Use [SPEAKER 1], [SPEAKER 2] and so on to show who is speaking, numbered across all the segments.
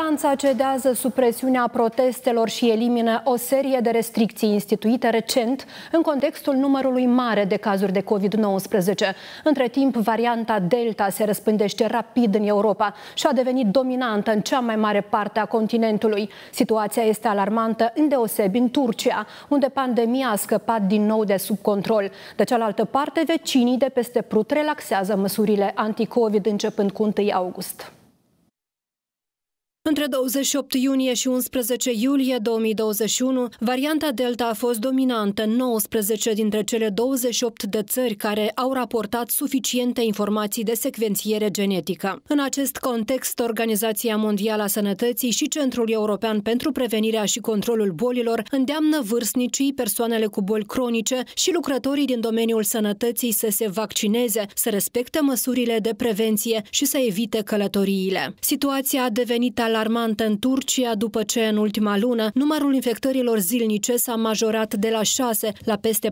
[SPEAKER 1] Franța cedează sub presiunea protestelor și elimină o serie de restricții instituite recent în contextul numărului mare de cazuri de COVID-19. Între timp, varianta Delta se răspândește rapid în Europa și a devenit dominantă în cea mai mare parte a continentului. Situația este alarmantă îndeosebi în Turcia, unde pandemia a scăpat din nou de sub control. De cealaltă parte, vecinii de peste Prut relaxează măsurile anti-Covid începând cu 1 august. Între 28 iunie și 11 iulie 2021, varianta Delta a fost dominantă în 19 dintre cele 28 de țări care au raportat suficiente informații de secvențiere genetică. În acest context, Organizația Mondială a Sănătății și Centrul European pentru Prevenirea și Controlul Bolilor îndeamnă vârstnicii, persoanele cu boli cronice și lucrătorii din domeniul sănătății să se vaccineze, să respecte măsurile de prevenție și să evite călătoriile. Situația a devenit alarmantă alarmantă în Turcia după ce în ultima lună numărul infectărilor zilnice s-a majorat de la 6 la peste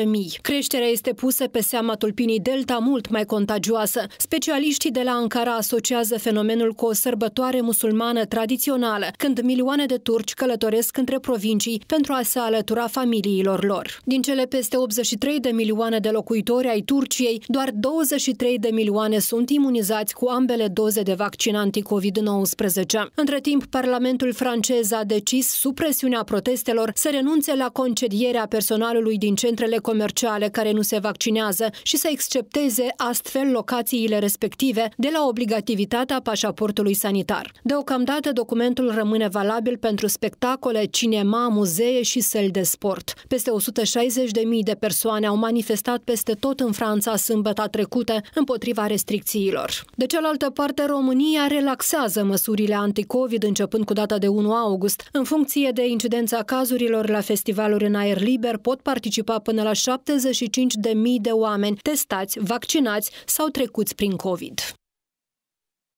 [SPEAKER 1] 14.000. Creșterea este pusă pe seama tulpinii Delta mult mai contagioasă. Specialiștii de la Ankara asociază fenomenul cu o sărbătoare musulmană tradițională, când milioane de turci călătoresc între provincii pentru a se alătura familiilor lor. Din cele peste 83 de milioane de locuitori ai Turciei, doar 23 de milioane sunt imunizați cu ambele doze de vaccin anticovid-19. 2019. Între timp, Parlamentul francez a decis, sub presiunea protestelor, să renunțe la concedierea personalului din centrele comerciale care nu se vaccinează și să excepteze astfel locațiile respective de la obligativitatea pașaportului sanitar. Deocamdată, documentul rămâne valabil pentru spectacole, cinema, muzee și săli de sport. Peste 160.000 de persoane au manifestat peste tot în Franța sâmbăta trecută împotriva restricțiilor. De cealaltă parte, România relaxează măsurile măsurile anticovid începând cu data de 1 august. În funcție de incidența cazurilor la festivaluri în aer liber pot participa până la 75.000 de oameni testați, vaccinați sau trecuți prin COVID.